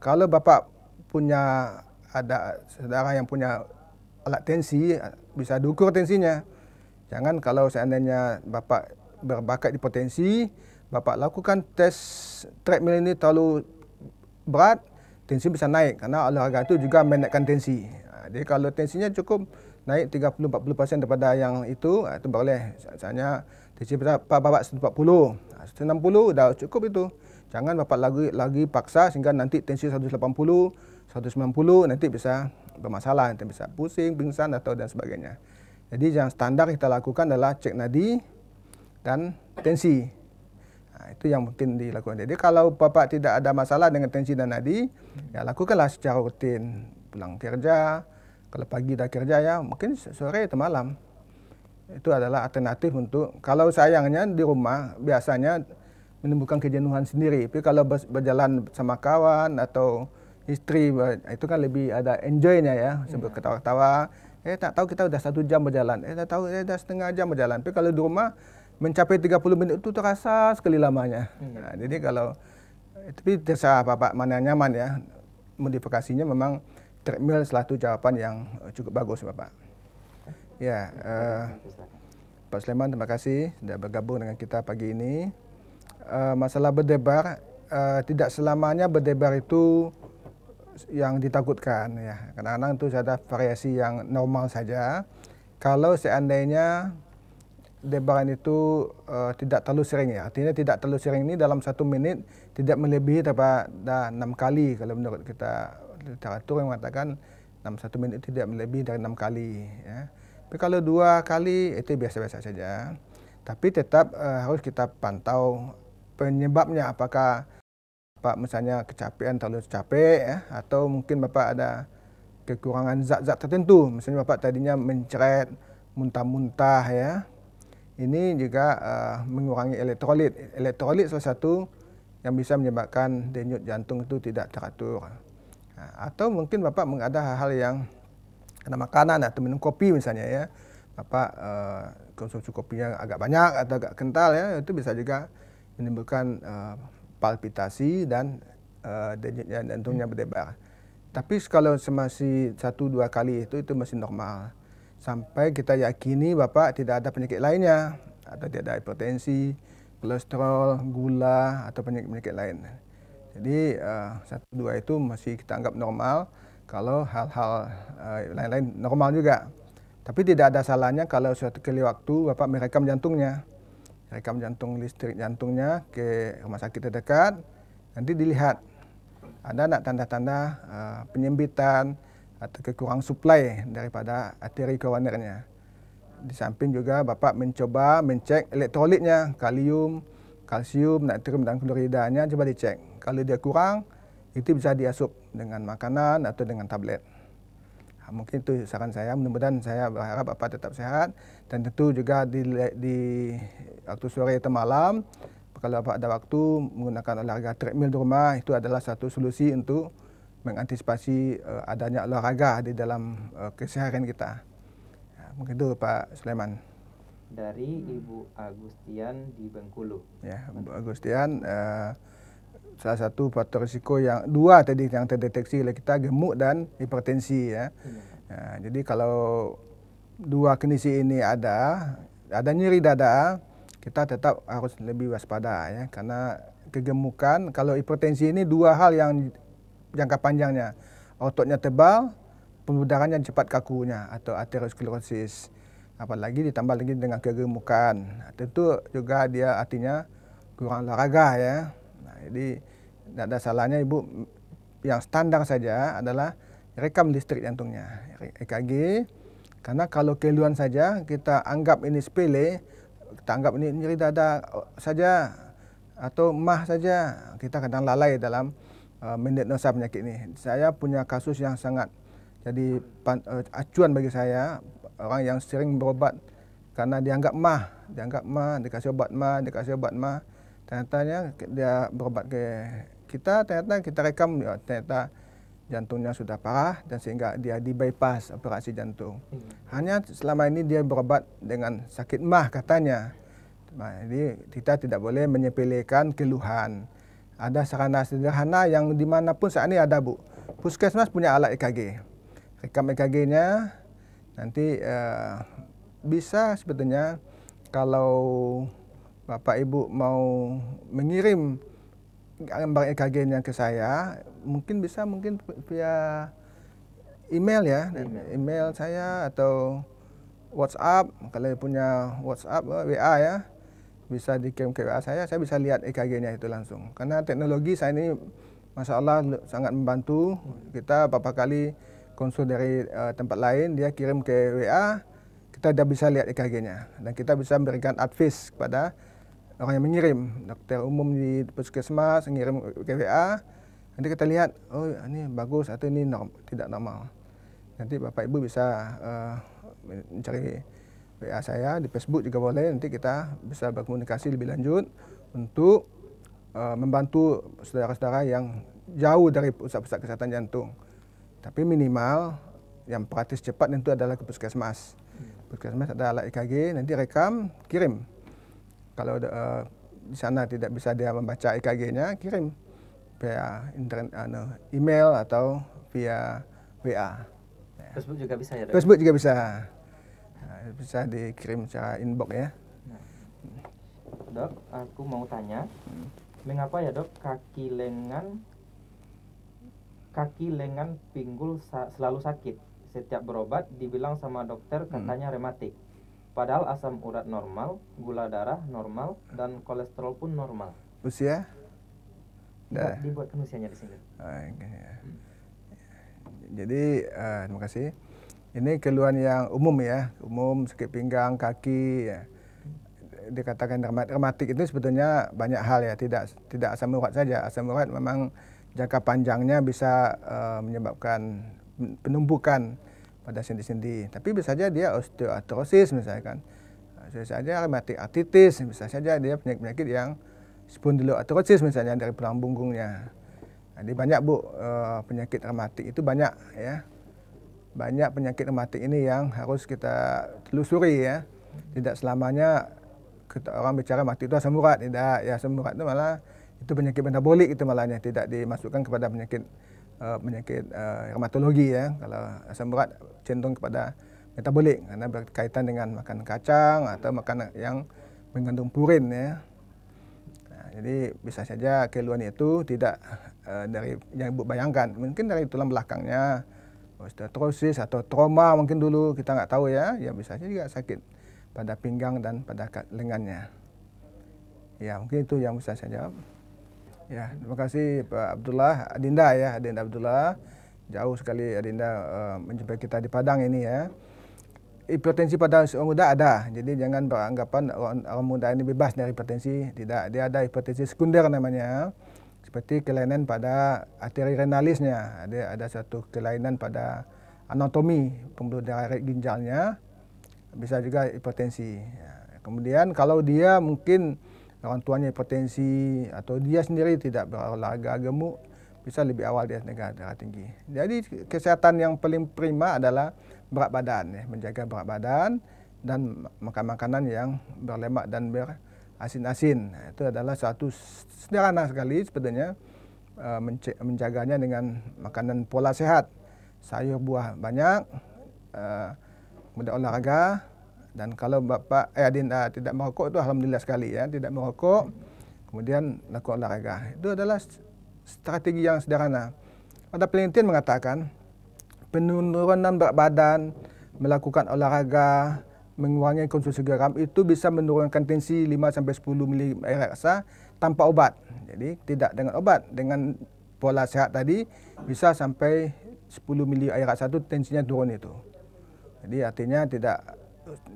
kalau Bapak punya ada saudara yang punya alat tensi bisa diukur tensinya. Jangan kalau seandainya bapa berbakat di potensi, bapa lakukan test treadmill ini terlalu berat, tensi bisa naik kerana olahraga itu juga menaikkan tensi. Ha, jadi kalau tensinya cukup naik 30-40% daripada yang itu, ha, itu boleh. Misalnya tensi bapak bapak 140, 160 dah cukup itu. Jangan bapak lagi lagi paksa sehingga nanti tensi 180, 190 nanti bisa bermasalah, nanti bisa pusing, pingsan atau dan sebagainya. Jadi yang standar kita lakukan adalah cek nadi dan tensi. Nah, itu yang mungkin dilakukan. Jadi kalau Bapak tidak ada masalah dengan tensi dan nadi, ya lakukanlah secara rutin. Pulang kerja, kalau pagi dah kerja ya mungkin sore atau malam. Itu adalah alternatif untuk, kalau sayangnya di rumah biasanya menimbulkan kejenuhan sendiri. Tapi kalau berjalan sama kawan atau istri, itu kan lebih ada enjoynya ya, sambil iya. ketawa-ketawa. Eh tak tahu kita sudah satu jam berjalan. Eh tak tahu eh dah setengah jam berjalan. Tapi kalau di rumah mencapai 30 menit itu terasa sekali lamanya. Hmm. Nah, jadi kalau eh, tapi terserah Bapak mana nyaman ya. Modifikasinya memang treadmill salah satu jawaban yang eh, cukup bagus Bapak. Ya, uh, Pak Sleman terima kasih sudah bergabung dengan kita pagi ini. Uh, masalah berdebar, uh, tidak selamanya berdebar itu yang ditakutkan ya. Kadang-kadang itu ada variasi yang normal saja. Kalau seandainya debaran itu uh, tidak terlalu sering ya. Artinya tidak terlalu sering ini dalam satu menit tidak melebihi daripada nah, enam kali kalau menurut kita literatur yang mengatakan enam satu menit tidak melebihi dari enam kali ya. Tapi kalau dua kali itu biasa-biasa saja. Tapi tetap uh, harus kita pantau penyebabnya apakah Bapak misalnya kecapean terlalu capek ya atau mungkin Bapak ada kekurangan zat-zat tertentu misalnya Bapak tadinya mencret muntah-muntah ya ini juga uh, mengurangi elektrolit elektrolit salah satu yang bisa menyebabkan denyut jantung itu tidak teratur nah, atau mungkin Bapak ada hal-hal yang kena makanan atau minum kopi misalnya ya Bapak uh, konsumsi kopinya agak banyak atau agak kental ya itu bisa juga menimbulkan uh, palpitasi dan uh, jantungnya berdebar. Tapi kalau masih satu dua kali itu itu masih normal. Sampai kita yakini bapak tidak ada penyakit lainnya atau tidak ada hipertensi, kolesterol, gula atau penyakit-penyakit lain. Jadi uh, satu dua itu masih kita anggap normal. Kalau hal-hal uh, lain-lain normal juga. Tapi tidak ada salahnya kalau suatu kali waktu bapak merekam jantungnya rekam jantung listrik jantungnya ke rumah sakit terdekat. Nanti dilihat ada tidak tanda-tanda uh, penyempitan atau kekurangan suplai daripada arteri koronernya. Di samping juga Bapak mencoba mencek elektrolitnya, kalium, kalsium, natrium dan kloridanya coba dicek. Kalau dia kurang, itu bisa diasup dengan makanan atau dengan tablet. Nah, mungkin itu saran saya. Mudah-mudahan saya berharap Bapak tetap sehat dan tentu juga di, di waktu sore atau malam kalau Bapak ada waktu menggunakan olahraga treadmill di rumah itu adalah satu solusi untuk mengantisipasi uh, adanya olahraga di dalam uh, keseharian kita. Ya, mungkin itu Pak Sulaiman. Dari Ibu Agustian di Bengkulu. Ya, Ibu Agustian. Uh, salah satu faktor risiko yang dua tadi yang terdeteksi oleh kita gemuk dan hipertensi ya. Hmm. jadi kalau dua kondisi ini ada, ada nyeri dada, kita tetap harus lebih waspada ya karena kegemukan kalau hipertensi ini dua hal yang jangka panjangnya. Ototnya tebal, pembuluh cepat kakunya atau aterosklerosis. Apalagi ditambah lagi dengan kegemukan. Tentu juga dia artinya kurang olahraga ya. Nah, jadi tidak ada salahnya ibu yang standar saja adalah rekam listrik jantungnya EKG karena kalau keluhan saja kita anggap ini sepele kita anggap ini nyeri dada saja atau mah saja kita kadang lalai dalam uh, mendiagnosa penyakit ini saya punya kasus yang sangat jadi pan, uh, acuan bagi saya orang yang sering berobat karena dianggap mah dianggap mah dikasih obat mah dikasih obat mah ternyata dia berobat ke kita ternyata kita rekam ya, ternyata jantungnya sudah parah dan sehingga dia di bypass operasi jantung. Hmm. Hanya selama ini dia berobat dengan sakit mah katanya. Nah, jadi kita tidak boleh menyepelekan keluhan. Ada sarana sederhana yang dimanapun saat ini ada bu. Puskesmas punya alat EKG. Rekam EKG-nya nanti eh, bisa sebetulnya kalau bapak ibu mau mengirim gambar eh, EKG-nya ke saya, mungkin bisa mungkin via email ya, email, email saya atau WhatsApp, kalau punya WhatsApp, eh, WA ya, bisa dikirim ke WA saya, saya bisa lihat EKG-nya itu langsung. Karena teknologi saya ini, Masya Allah, sangat membantu. Kita beberapa kali konsul dari uh, tempat lain, dia kirim ke WA, kita sudah bisa lihat EKG-nya. Dan kita bisa memberikan advice kepada orang yang mengirim dokter umum di puskesmas mengirim ke WA nanti kita lihat oh ini bagus atau ini norm, tidak normal nanti bapak ibu bisa uh, mencari WA saya di Facebook juga boleh nanti kita bisa berkomunikasi lebih lanjut untuk uh, membantu saudara-saudara yang jauh dari pusat-pusat kesehatan jantung tapi minimal yang praktis cepat tentu adalah ke puskesmas hmm. puskesmas adalah alat EKG nanti rekam kirim Kalau uh, di sana tidak bisa dia membaca EKG-nya, kirim via internet, uh, email atau via WA. Ya. Facebook juga bisa ya? Dok? Facebook juga bisa. Nah, bisa dikirim secara inbox ya. Nah. Dok, aku mau tanya, hmm. mengapa ya dok kaki lengan kaki lengan pinggul sa selalu sakit? Setiap berobat dibilang sama dokter hmm. katanya hmm. rematik. Padahal asam urat normal, gula darah normal, dan kolesterol pun normal. Usia? Dah. dibuat usianya di sini. okay, ah, Ya. Hmm. Jadi, uh, terima kasih. Ini keluhan yang umum ya, umum sakit pinggang, kaki. Ya. Dikatakan rematik itu sebetulnya banyak hal ya, tidak tidak asam urat saja. Asam urat memang jangka panjangnya bisa uh, menyebabkan penumbukan pada sendi-sendi. Tapi bisa saja dia osteoartrosis misalkan. Bisa saja rheumatic arthritis, bisa saja dia penyakit-penyakit yang spondyloartrosis misalnya dari tulang punggungnya. Jadi banyak bu eh, penyakit rematik itu banyak ya. Banyak penyakit rematik ini yang harus kita telusuri ya. Tidak selamanya kita orang bicara mati itu asam urat, tidak. Ya asam urat itu malah itu penyakit metabolik itu malahnya tidak dimasukkan kepada penyakit uh, penyakit uh, rheumatologi ya. Kalau asam berat cenderung kepada metabolik kerana berkaitan dengan makan kacang atau makan yang mengandung purin ya. Nah, jadi bisa saja keluhan itu tidak uh, dari yang ibu bayangkan, mungkin dari tulang belakangnya osteoporosis atau trauma mungkin dulu kita nggak tahu ya, ya bisa saja juga sakit pada pinggang dan pada lengannya. Ya mungkin itu yang bisa saya jawab. Ya, terima kasih Pak Abdullah, Adinda ya, Adinda Abdullah. Jauh sekali Adinda uh, menjumpai kita di Padang ini ya. Hipertensi pada orang muda ada, jadi jangan beranggapan orang, orang muda ini bebas dari hipertensi. Tidak, dia ada hipertensi sekunder namanya. Seperti kelainan pada arteri renalisnya, ada ada satu kelainan pada anatomi pembuluh darah ginjalnya, bisa juga hipertensi. Ya. Kemudian kalau dia mungkin orang tuanya hipertensi atau dia sendiri tidak berolahraga gemuk bisa lebih awal dia naik darah tinggi. Jadi kesihatan yang paling prima adalah berat badan ya, menjaga berat badan dan makan makanan yang berlemak dan berasin-asin. Itu adalah satu sederhana sekali sebenarnya eh, menjaganya dengan makanan pola sehat. Sayur buah banyak, eh, mudah olahraga, Dan kalau bapak eh adinda ah, tidak merokok itu alhamdulillah sekali ya, tidak merokok. Kemudian lakukan olahraga. Itu adalah strategi yang sederhana. Ada penelitian mengatakan penurunan berat badan, melakukan olahraga, mengurangi konsumsi garam itu bisa menurunkan tensi 5 sampai 10 ml air raksa tanpa obat. Jadi tidak dengan obat, dengan pola sehat tadi bisa sampai 10 mili air raksa itu tensinya turun itu. Jadi artinya tidak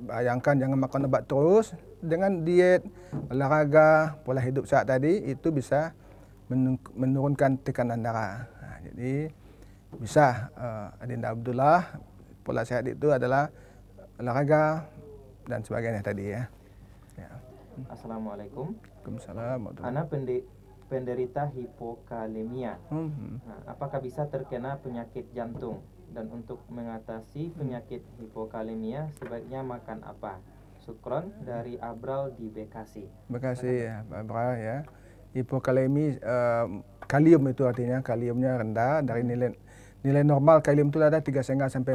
Bayangkan jangan makan obat terus dengan diet, olahraga, pola hidup sehat tadi itu bisa menurunkan tekanan darah. Nah, jadi bisa uh, Adinda Abdullah pola sehat itu adalah olahraga dan sebagainya tadi ya. ya. Assalamualaikum. Waalaikumsalam. Anak pendek penderita hipokalemia. Hmm, hmm. Nah, apakah bisa terkena penyakit jantung? dan untuk mengatasi penyakit hipokalemia sebaiknya makan apa? Sukron dari Abral di Bekasi. Bekasi ya, Abral ya. Hipokalemi uh, eh, kalium itu artinya kaliumnya rendah dari nilai nilai normal kalium itu ada 3,5 sampai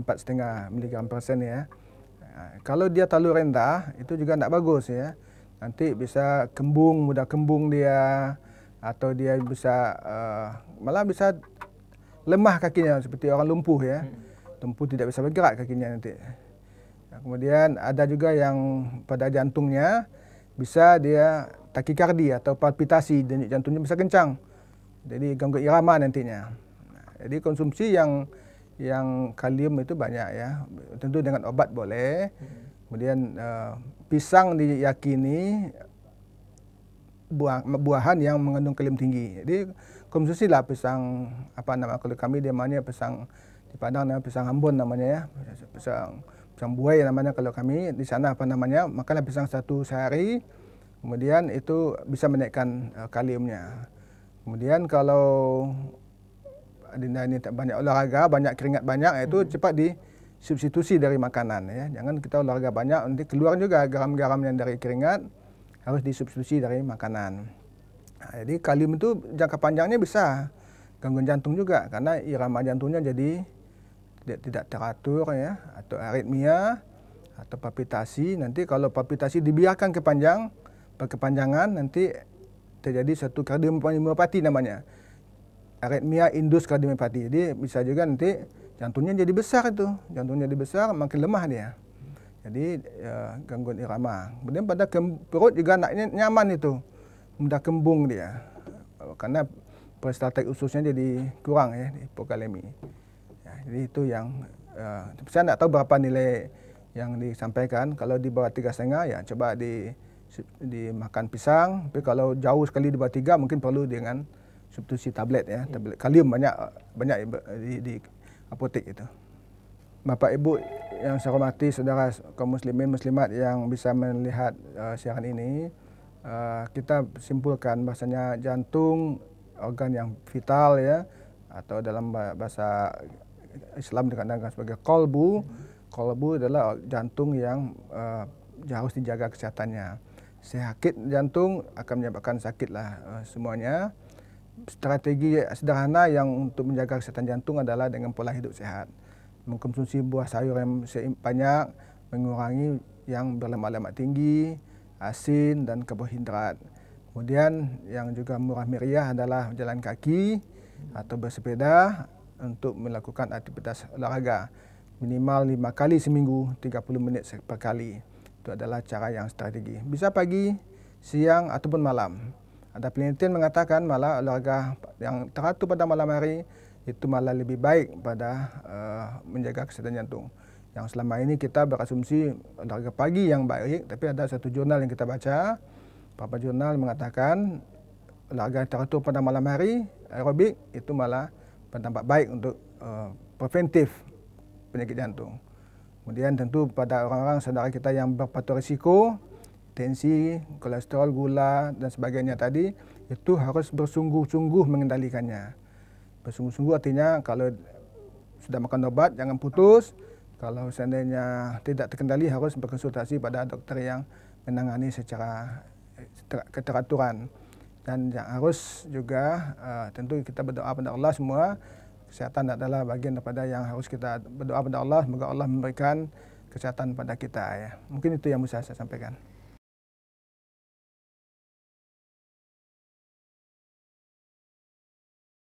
4,5 mg persen ya. Nah, kalau dia terlalu rendah itu juga tidak bagus ya. Nanti bisa kembung, mudah kembung dia atau dia bisa uh, malah bisa lemah kakinya seperti orang lumpuh ya. Hmm. Lumpuh tidak bisa bergerak kakinya nanti. Nah, kemudian ada juga yang pada jantungnya bisa dia takikardi atau palpitasi denyut jantungnya bisa kencang. Jadi ganggu irama nantinya. Nah, jadi konsumsi yang yang kalium itu banyak ya. Tentu dengan obat boleh. Hmm. Kemudian uh, pisang diyakini buah, buahan yang mengandung kalium tinggi. Jadi konsumsi lah pisang apa nama kalau kami dia namanya pisang di Padang namanya pisang Ambon namanya ya pisang pisang buaya namanya kalau kami di sana apa namanya makanlah pisang satu sehari kemudian itu bisa menaikkan uh, kaliumnya kemudian kalau Adinda ini banyak olahraga banyak keringat banyak hmm. itu cepat di substitusi dari makanan ya jangan kita olahraga banyak nanti keluar juga garam-garam yang dari keringat harus disubstitusi dari makanan Nah, jadi kalium itu jangka panjangnya bisa gangguan jantung juga karena irama jantungnya jadi tidak, tidak teratur ya atau aritmia atau papitasi nanti kalau papitasi dibiarkan kepanjang berkepanjangan nanti terjadi satu kardiomiopati namanya aritmia indus kardiomiopati jadi bisa juga nanti jantungnya jadi besar itu jantungnya jadi besar makin lemah dia jadi ya, gangguan irama kemudian pada perut juga anaknya nyaman itu mudah kembung dia kerana prostatik ususnya jadi kurang ya hipokalemi ya, jadi itu yang uh, saya tidak tahu berapa nilai yang disampaikan kalau di bawah tiga setengah ya coba di makan pisang tapi kalau jauh sekali di bawah tiga mungkin perlu dengan substitusi tablet ya tablet kalium banyak banyak di, di apotek itu Bapak Ibu yang saya hormati saudara kaum muslimin muslimat yang bisa melihat uh, siaran ini uh, kita simpulkan bahasanya jantung organ yang vital ya atau dalam bahasa Islam dikatakan sebagai kolbu. Kolbu adalah jantung yang uh, harus dijaga kesehatannya. Sakit jantung akan menyebabkan sakit lah uh, semuanya. Strategi sederhana yang untuk menjaga kesehatan jantung adalah dengan pola hidup sehat. Mengkonsumsi buah sayur yang banyak, mengurangi yang berlemak-lemak tinggi, asin, dan karbohidrat. Kemudian yang juga murah meriah adalah jalan kaki atau bersepeda untuk melakukan aktivitas olahraga minimal lima kali seminggu 30 menit per kali. Itu adalah cara yang strategi. Bisa pagi, siang ataupun malam. Ada penelitian mengatakan malah olahraga yang teratur pada malam hari itu malah lebih baik pada uh, menjaga kesehatan jantung yang selama ini kita berasumsi harga pagi yang baik, tapi ada satu jurnal yang kita baca, beberapa jurnal mengatakan olahraga teratur pada malam hari, aerobik itu malah berdampak baik untuk uh, preventif penyakit jantung. Kemudian tentu pada orang-orang saudara kita yang berfaktor risiko, tensi, kolesterol, gula dan sebagainya tadi itu harus bersungguh-sungguh mengendalikannya. Bersungguh-sungguh artinya kalau sudah makan obat jangan putus, kalau seandainya tidak terkendali harus berkonsultasi pada dokter yang menangani secara keteraturan. Dan yang harus juga uh, tentu kita berdoa pada Allah semua. Kesehatan adalah bagian daripada yang harus kita berdoa pada Allah. Semoga Allah memberikan kesehatan pada kita ya. Mungkin itu yang bisa saya sampaikan.